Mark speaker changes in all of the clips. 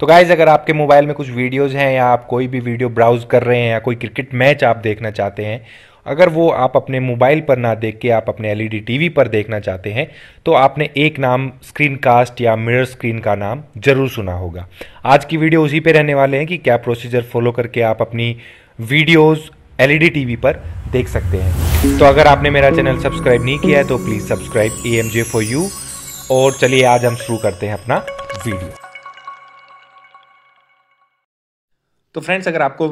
Speaker 1: तो गाइज़ अगर आपके मोबाइल में कुछ वीडियोज़ हैं या आप कोई भी वीडियो ब्राउज़ कर रहे हैं या कोई क्रिकेट मैच आप देखना चाहते हैं अगर वो आप अपने मोबाइल पर ना देख के आप अपने एलईडी टीवी e पर देखना चाहते हैं तो आपने एक नाम स्क्रीन कास्ट या मिरर स्क्रीन का नाम जरूर सुना होगा आज की वीडियो उसी पे रहने वाले हैं कि क्या प्रोसीजर फॉलो करके आप अपनी वीडियोस एलईडी टीवी पर देख सकते हैं तो अगर आपने मेरा चैनल सब्सक्राइब नहीं किया है तो please subscribe A M J for you और चलिए आज हम शुरू करते हैं अपना वीडियो तो फ्रेंड्स अगर आपको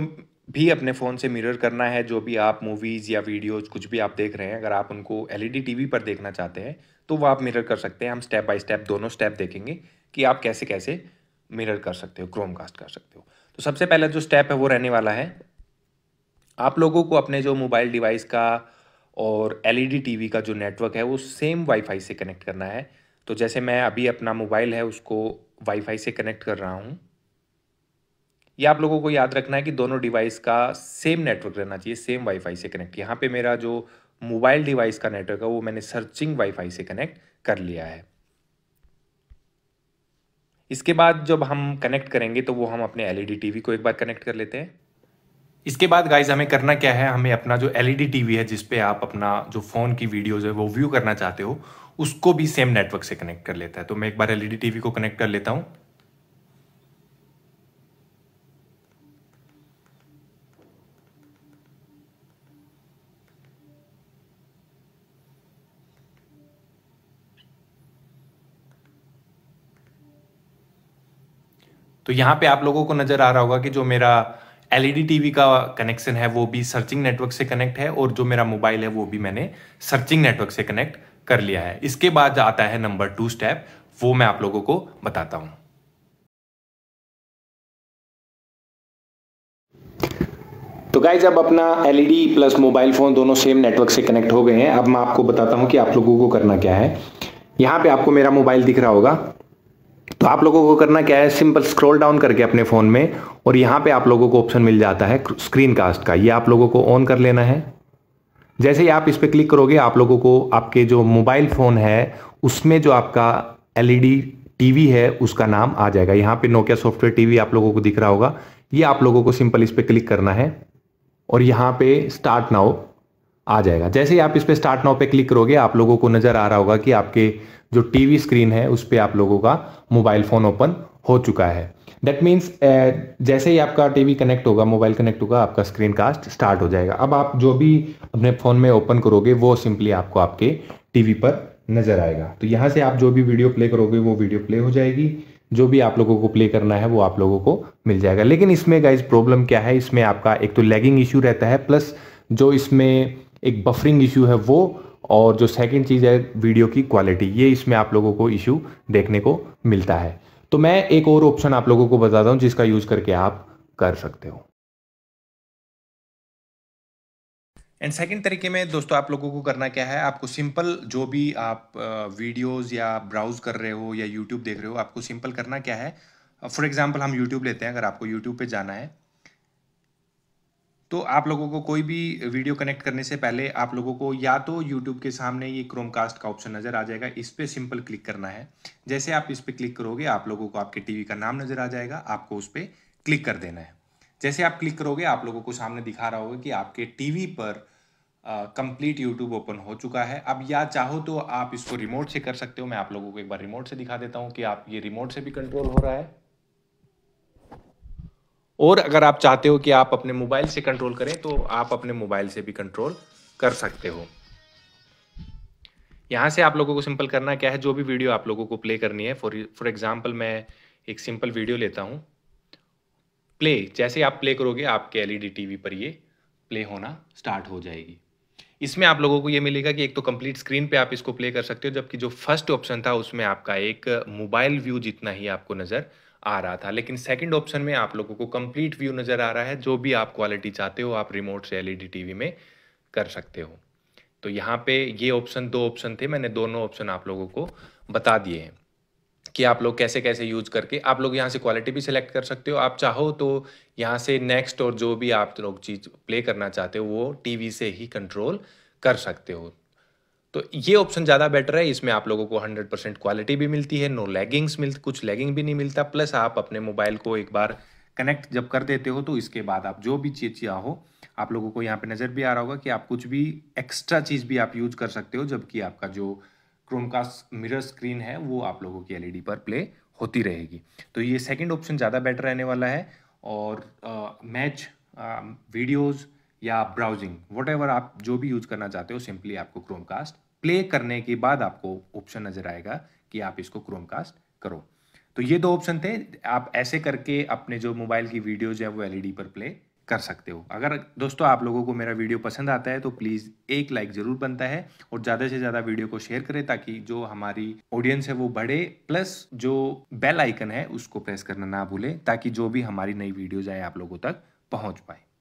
Speaker 1: भी अपने फ़ोन से मिरर करना है जो भी आप मूवीज़ या वीडियोज़ कुछ भी आप देख रहे हैं अगर आप उनको एलईडी टीवी e पर देखना चाहते हैं तो वो आप मिरर कर सकते हैं हम स्टेप बाय स्टेप दोनों स्टेप देखेंगे कि आप कैसे कैसे मिरर कर सकते हो क्रोम कास्ट कर सकते हो तो सबसे पहला जो स्टेप है वो रहने वाला है आप लोगों को अपने जो मोबाइल डिवाइस का और एलईडी टीवी e का जो नेटवर्क है वो सेम वाईफाई से कनेक्ट करना है तो जैसे मैं अभी अपना मोबाइल है उसको वाईफाई से कनेक्ट कर रहा हूँ ये आप लोगों को याद रखना है कि दोनों डिवाइस का सेम नेटवर्क रहना चाहिए सेम वाईफाई से कनेक्ट यहाँ पे मेरा जो मोबाइल डिवाइस का नेटवर्क है वो मैंने सर्चिंग वाईफाई से कनेक्ट कर लिया है इसके बाद जब हम कनेक्ट करेंगे तो वो हम अपने एलईडी टीवी e को एक बार कनेक्ट कर लेते हैं इसके बाद गाइज हमें करना क्या है हमें अपना जो एलईडी टीवी e है जिसपे आप अपना जो फ़ोन की वीडियोज़ है वो व्यू करना चाहते हो उसको भी सेम नेटवर्क से कनेक्ट कर लेता है तो मैं एक बार एलईडी टीवी e को कनेक्ट कर लेता हूँ तो यहाँ पे आप लोगों को नज़र आ रहा होगा कि जो मेरा एल ई टीवी का कनेक्शन है वो भी सर्चिंग नेटवर्क से कनेक्ट है और जो मेरा मोबाइल है वो भी मैंने सर्चिंग नेटवर्क से कनेक्ट कर लिया है इसके बाद आता है नंबर टू स्टेप वो मैं आप लोगों को बताता हूं तो गाइज अब अपना एलईडी प्लस मोबाइल फ़ोन दोनों सेम नेटवर्क से कनेक्ट हो गए हैं अब मैं आपको बताता हूँ कि आप लोगों को करना क्या है यहां पे आपको मेरा मोबाइल दिख रहा होगा तो आप लोगों को करना क्या है सिंपल स्क्रॉल डाउन करके अपने फ़ोन में और यहाँ पे आप लोगों को ऑप्शन मिल जाता है स्क्रीन कास्ट का ये आप लोगों को ऑन कर लेना है जैसे ही आप इस पर क्लिक करोगे आप लोगों को आपके जो मोबाइल फ़ोन है उसमें जो आपका एलईडी टीवी e है उसका नाम आ जाएगा यहाँ पे नोकिया सॉफ्टवेयर टीवी आप लोगों को दिख रहा होगा ये आप लोगों को सिंपल इस पर क्लिक करना है और यहाँ पे स्टार्ट नाउ आ जाएगा जैसे ही आप इस पर स्टार्ट नाउ पे क्लिक करोगे आप लोगों को नज़र आ रहा होगा कि आपके जो टीवी स्क्रीन है उस पर आप लोगों का मोबाइल फ़ोन ओपन हो चुका है दैट मीन्स जैसे ही आपका टीवी कनेक्ट होगा मोबाइल कनेक्ट होगा आपका स्क्रीन कास्ट स्टार्ट हो जाएगा अब आप जो भी अपने फ़ोन में ओपन करोगे वो सिंपली आपको आपके टीवी पर नज़र आएगा तो यहाँ से आप जो भी वीडियो प्ले करोगे वो वीडियो प्ले हो जाएगी जो भी आप लोगों को प्ले करना है वो आप लोगों को मिल जाएगा लेकिन इसमें गाइज प्रॉब्लम क्या है इसमें आपका एक तो लैगिंग इशू रहता है प्लस जो इसमें एक बफरिंग इशू है वो और जो सेकंड चीज़ है वीडियो की क्वालिटी ये इसमें आप लोगों को इशू देखने को मिलता है तो मैं एक और ऑप्शन आप लोगों को बताता हूँ जिसका यूज़ करके आप कर सकते हो एंड सेकेंड तरीके में दोस्तों आप लोगों को करना क्या है आपको सिंपल जो भी आप वीडियोस या ब्राउज कर रहे हो या यूट्यूब देख रहे हो आपको सिंपल करना क्या है फॉर एग्जांपल हम यूट्यूब लेते हैं अगर आपको यूट्यूब पे जाना है तो आप लोगों को कोई भी वीडियो कनेक्ट करने से पहले आप लोगों को या तो यूट्यूब के सामने ये क्रोमकास्ट का ऑप्शन नज़र आ जाएगा इस पर सिंपल क्लिक करना है जैसे आप इस पर क्लिक करोगे आप लोगों को आपके टीवी का नाम नज़र आ जाएगा आपको उस पर क्लिक कर देना है जैसे आप क्लिक करोगे आप लोगों को सामने दिखा रहा होगा कि आपके टीवी पर कंप्लीट यूट्यूब ओपन हो चुका है अब या चाहो तो आप इसको रिमोट से कर सकते हो मैं आप लोगों को एक बार रिमोट से दिखा देता हूँ कि आप ये रिमोट से भी कंट्रोल हो रहा है और अगर आप चाहते हो कि आप अपने मोबाइल से कंट्रोल करें तो आप अपने मोबाइल से भी कंट्रोल कर सकते हो यहाँ से आप लोगों को सिंपल करना क्या है जो भी वीडियो आप लोगों को प्ले करनी है फॉर फॉर एग्जाम्पल मैं एक सिंपल वीडियो लेता हूँ प्ले जैसे आप प्ले करोगे आपके एलईडी टीवी e पर ये प्ले होना स्टार्ट हो जाएगी इसमें आप लोगों को ये मिलेगा कि एक तो कंप्लीट स्क्रीन पे आप इसको प्ले कर सकते हो जबकि जो फर्स्ट ऑप्शन था उसमें आपका एक मोबाइल व्यू जितना ही आपको नज़र आ रहा था लेकिन सेकंड ऑप्शन में आप लोगों को कंप्लीट व्यू नज़र आ रहा है जो भी आप क्वालिटी चाहते हो आप रिमोट से एलईडी टीवी e में कर सकते हो तो यहाँ पे ये ऑप्शन दो ऑप्शन थे मैंने दोनों ऑप्शन आप लोगों को बता दिए हैं कि आप लोग कैसे कैसे यूज करके आप लोग यहाँ से क्वालिटी भी सिलेक्ट कर सकते हो आप चाहो तो यहाँ से नेक्स्ट और जो भी आप लोग चीज़ प्ले करना चाहते हो वो टीवी से ही कंट्रोल कर सकते हो तो ये ऑप्शन ज़्यादा बेटर है इसमें आप लोगों को 100 परसेंट क्वालिटी भी मिलती है नो लैगिंग्स मिल कुछ लैगिंग भी नहीं मिलता प्लस आप अपने मोबाइल को एक बार कनेक्ट जब कर देते हो तो इसके बाद आप जो भी चीज़ चाहो आप लोगों को यहाँ पे नज़र भी आ रहा होगा कि आप कुछ भी एक्स्ट्रा चीज़ भी आप यूज कर सकते हो जबकि आपका जो क्रोमकास्ट मिरर स्क्रीन है वो आप लोगों की एलईडी e पर प्ले होती रहेगी तो ये सेकंड ऑप्शन ज़्यादा बेटर रहने वाला है और मैच वीडियोज़ या ब्राउजिंग वट आप जो भी यूज करना चाहते हो सिंपली आपको क्रोमकास्ट प्ले करने के बाद आपको ऑप्शन नज़र आएगा कि आप इसको क्रोमकास्ट करो तो ये दो ऑप्शन थे आप ऐसे करके अपने जो मोबाइल की वीडियोज है वो एलईडी e पर प्ले कर सकते हो अगर दोस्तों आप लोगों को मेरा वीडियो पसंद आता है तो प्लीज़ एक लाइक ज़रूर बनता है और ज़्यादा से ज़्यादा वीडियो को शेयर करें ताकि जो हमारी ऑडियंस है वो बढ़े प्लस जो बेल आइकन है उसको प्रेस करना ना भूलें ताकि जो भी हमारी नई वीडियोज़ आए आप लोगों तक पहुँच पाए